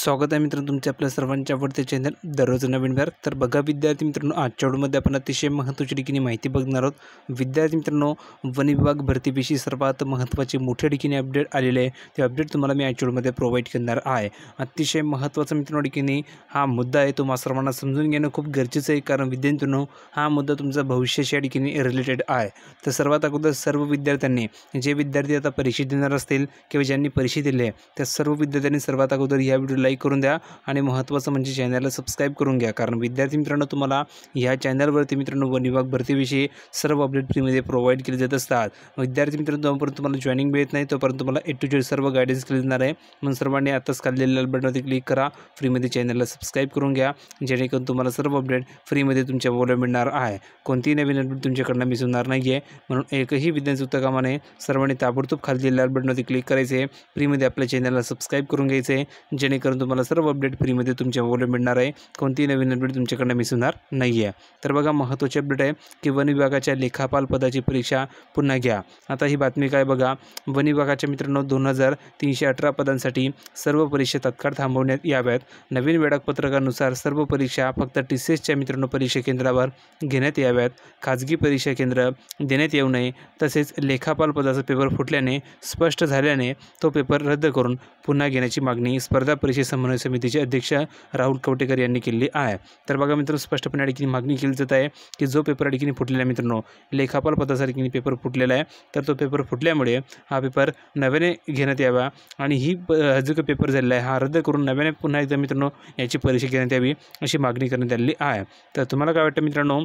स्वागत आहे मित्रांनो तुमचे आपल्या सर्वांच्या आवडते चॅनल दररोज नवीन भारत तर बघा विद्यार्थी मित्रांनो आजच्या व्हिडिओमध्ये आपण अतिशय महत्त्वाची ठिकाणी माहिती बघणार आहोत विद्यार्थी मित्रांनो वन विभाग भरतीपेशी सर्वात महत्त्वाचे मोठ्या ठिकाणी अपडेट आलेले आहे ते अपडेट तुम्हाला मी आजच्या प्रोव्हाइड करणार आहे अतिशय महत्त्वाचा मित्रांनो ठिकाणी हा मुद्दा आहे तुम्हाला सर्वांना समजून घेणं खूप गरजेचं आहे कारण विद्यार्थ्यांनो हा मुद्दा तुमचा भविष्याच्या या ठिकाणी रिलेटेड आहे तर सर्वात अगोदर सर्व विद्यार्थ्यांनी जे विद्यार्थी आता परीक्षा देणार असतील किंवा ज्यांनी परीक्षा दिली आहे त्या सर्व विद्यार्थ्यांनी सर्वात अगोदर या व्हिडिओ लाईक करून द्या आणि महत्त्वाचं म्हणजे चॅनलला सबस्क्राईब करून घ्या कारण विद्यार्थी मित्रांनो तुम्हाला ह्या चॅनलवरती मित्रांनो वन विभाग भरतीविषयी सर्व अपडेट फ्रीमध्ये प्रोव्हाइड केले जात असतात विद्यार्थी मित्रांनो जोपर्यंत तुम्हाला जॉईनिंग मिळत नाही तोपर्यंत तुम्हाला ए टू जेड सर्व गायडन्स केले जाणार आहे म्हणून सर्वांनी आताच लाल बटनवरती क्लिक करा फ्रीमध्ये चॅनलला सबस्क्राईब करून घ्या जेणेकरून तुम्हाला सर्व अपडेट फ्रीमध्ये तुमच्या बोला मिळणार आहे कोणतीही नवीन अपडेट तुमच्याकडनं मिस होणार नाही आहे म्हणून एकही विज्ञान कामाने सर्वांनी ताबडतोब खाली लाल बटनवरती क्लिक करायचे फ्रीमध्ये आपल्या चॅनलला सबस्क्राईब करून घ्यायचे जेणेकरून कारण तुम्हाला सर्व अपडेट फ्रीमध्ये तुमच्या मोबाईलवर मिळणार आहे कोणतीही नवीन अपडेट तुमच्याकडनं मिस होणार नाही आहे तर बघा महत्त्वाचे अपडेट आहे की वन विभागाच्या लेखापाल पदाची परीक्षा पुन्हा घ्या आता ही बातमी काय बघा वन विभागाच्या मित्रांनो दोन हजार तीनशे अठरा पदांसाठी सर्व परीक्षा तत्काळ थांबवण्यात याव्यात नवीन वेळापत्रकानुसार सर्व परीक्षा फक्त टी सी एसच्या मित्रांनो परीक्षा केंद्रावर घेण्यात याव्यात खाजगी परीक्षा केंद्र देण्यात येऊ नये तसेच लेखापाल पदाचा पेपर फुटल्याने स्पष्ट झाल्याने तो पेपर रद्द करून पुन्हा घेण्याची मागणी स्पर्धा परीक्षा परिषद समन्वय समितीचे अध्यक्ष राहुल कवटेकर यांनी केलेली आहे तर बघा मित्रांनो स्पष्टपणे अडकीने मागणी केली जात आहे की जो पेपर अडकीने फुटलेला आहे मित्रांनो लेखापाल पदासारखीने पेपर फुटलेला आहे तर तो पेपर फुटल्यामुळे हा पेपर नव्याने घेण्यात यावा आणि ही जो काही पेपर झालेला आहे हा रद्द करून नव्याने पुन्हा एकदा मित्रांनो याची परीक्षा घेण्यात यावी अशी मागणी करण्यात आलेली आहे तर तुम्हाला काय वाटतं मित्रांनो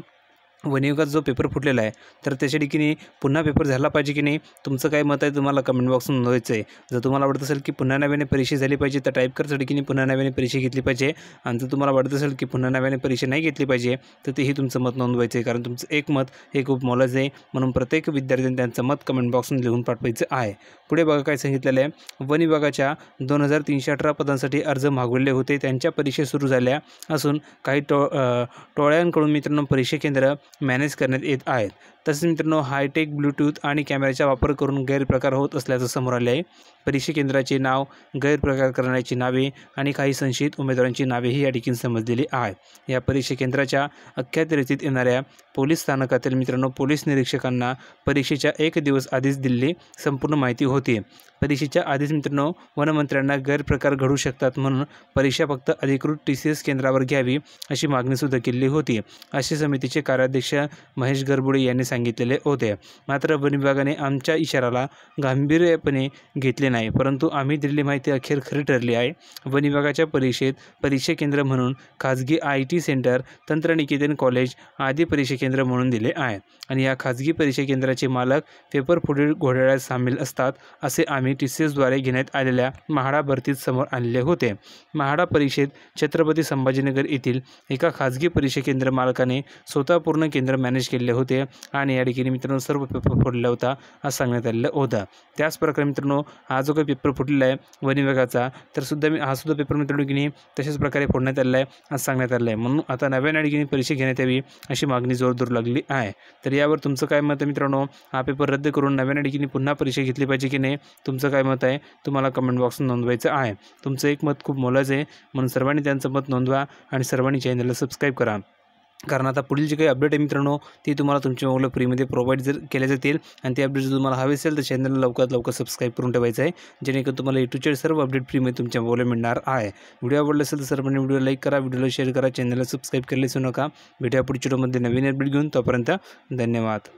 वनयुगात जो पेपर फुटलेला आहे तर त्याच्या की पुन्हा पेपर झाला पाहिजे की नाही तुमचं काय मत आहे तुम्हाला कमेंट बॉक्स नोंदवायचं आहे जर तुम्हाला वाटत असेल की पुन्हा नव्याने परीक्षा झाली पाहिजे तर टाईप करच्या की पुन्हा नव्याने परीक्षा घेतली पाहिजे आणि जर तुम्हाला वाटत असेल की पुन्हा नव्याने परीक्षा नाही घेतली पाहिजे तर तेही तुमचं मत नोंदवायचं आहे कारण तुमचं एक मत हे खूप मोलाचं आहे म्हणून प्रत्येक विद्यार्थ्यांनी त्यांचं मत कमेंट बॉक्समध्ये लिहून पाठवायचं आहे पुढे बघा काय सांगितलेलं आहे वन विभागाच्या दोन हजार तीनशे अठरा पदांसाठी अर्ज मागवले होते त्यांच्या परीक्षा सुरू झाल्या असून काही टो टोळ्यांकडून मित्रांनो परीक्षा केंद्र मॅनेज करण्यात येत आहेत तसेच मित्रांनो हायटेक ब्लूटूथ आणि कॅमेऱ्याचा वापर करून गैरप्रकार होत असल्याचं समोर आले आहे परीक्षा केंद्राचे नाव गैरप्रकार करण्याची नावे आणि काही संशयित उमेदवारांची नावेही या ठिकाणी समजलेली आहे या परीक्षा केंद्राच्या अख्यातरितीत येणाऱ्या पोलीस स्थानकातील मित्रांनो पोलीस निरीक्षकांना परीक्षेच्या एक दिवस आधीच दिलेली संपूर्ण माहिती होती परीक्षेच्या आधीच मित्रांनो वनमंत्र्यांना गैरप्रकार घडू शकतात म्हणून परीक्षा फक्त अधिकृत टी सी एस केंद्रावर घ्यावी अशी मागणीसुद्धा केली होती अशी समितीचे कार्याध्यक्ष महेश गरबुडे यांनी सांगितले सांगितलेले होते मात्र वनविभागाने आमच्या इशाराला गांभीर्यपणे घेतले नाही परंतु आम्ही दिलेली माहिती अखेर खरी ठरली आहे वन विभागाच्या परीक्षेत परीक्षा केंद्र म्हणून खाजगी आय टी सेंटर तंत्रनिकेतन कॉलेज आदी परीक्षा केंद्र म्हणून दिले आहे आणि या खाजगी परीक्षा केंद्राचे मालक पेपर पुढील घोटाळ्यात सामील असतात असे आम्ही टी सी एसद्वारे घेण्यात आलेल्या म्हाडा भरतीत समोर आणले होते म्हाडा परीक्षेत छत्रपती संभाजीनगर येथील एका खाजगी परीक्षा केंद्र मालकाने स्वतः पूर्ण केंद्र मॅनेज केले होते आणि आणि या ठिकाणी मित्रांनो सर्व पेपर फुटला होता असं सांगण्यात आलेलं होता त्याचप्रकारे मित्रांनो हा जो काही पेपर फुटलेला आहे वन विभागाचा तर सुद्धा मी हा सुद्धा पेपर मित्रांनो ठिकाणी तशाच प्रकारे फोडण्यात आलेला आहे असं सांगण्यात आलं आहे म्हणून आता नव्याने ठिकाणी परीक्षा घेण्यात यावी अशी मागणी जोर धरू लागली आहे तर यावर तुमचं काय मत आहे मित्रांनो हा पेपर रद्द करून नव्याने ठिकाणी पुन्हा परीक्षा घेतली पाहिजे की नाही तुमचं काय मत आहे तुम्हाला कमेंट बॉक्समध्ये नोंदवायचं आहे तुमचं एक मत खूप मोलाचं आहे म्हणून सर्वांनी त्यांचं मत नोंदवा आणि सर्वांनी चॅनलला सबस्क्राईब करा कारण आता पुढील जे काही अपडेट आहे मित्रांनो ती तुम्हाला तुमच्या मोबाईल फ्रीमध्ये प्रोव्हाइड जर केल्या जातील आणि ते अपडेट जर तुम्हाला हवे असेल तर चॅनलला लवकरात लवकर सबस्क्राईब करून ठेवायचं आहे जेणेकरून तुम्हाला युट्यूबचे सर्व अपडेट फ्रीमध्ये तुमच्या मोबाईल मिळणार आहे व्हिडिओ आवडला असेल तर सर्वांनी व्हिडिओ लाईक करा व्हिडिओला शेअर करा चॅनलला सबस्क्राईब केलेच नका भेटूया पुढच्या व्हिडिओमध्ये नवीन अपडेट घेऊन तोपर्यंत धन्यवाद